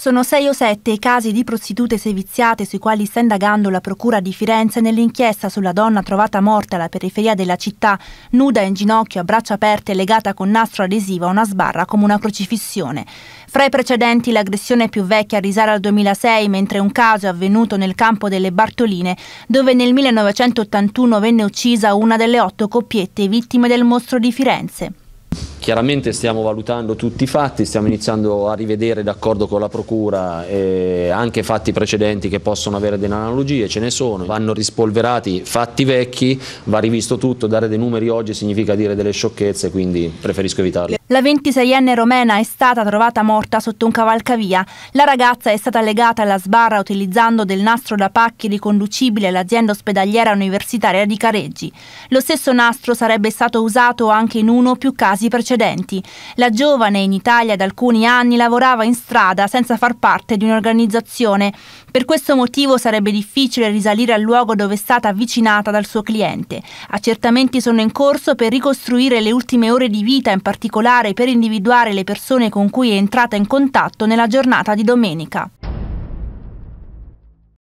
Sono sei o sette i casi di prostitute seviziate sui quali sta indagando la Procura di Firenze nell'inchiesta sulla donna trovata morta alla periferia della città, nuda in ginocchio a braccia aperte e legata con nastro adesivo a una sbarra come una crocifissione. Fra i precedenti l'aggressione più vecchia risale al 2006, mentre un caso è avvenuto nel campo delle Bartoline, dove nel 1981 venne uccisa una delle otto coppiette vittime del mostro di Firenze. Chiaramente stiamo valutando tutti i fatti, stiamo iniziando a rivedere d'accordo con la Procura eh, anche fatti precedenti che possono avere delle analogie, ce ne sono, vanno rispolverati fatti vecchi, va rivisto tutto, dare dei numeri oggi significa dire delle sciocchezze, quindi preferisco evitarlo. La 26enne romena è stata trovata morta sotto un cavalcavia. La ragazza è stata legata alla sbarra utilizzando del nastro da pacchi riconducibile all'azienda ospedaliera universitaria di Careggi. Lo stesso nastro sarebbe stato usato anche in uno o più casi precedenti. La giovane in Italia da alcuni anni lavorava in strada senza far parte di un'organizzazione. Per questo motivo sarebbe difficile risalire al luogo dove è stata avvicinata dal suo cliente. Accertamenti sono in corso per ricostruire le ultime ore di vita, in particolare lavorare per individuare le persone con cui è entrata in contatto nella giornata di domenica.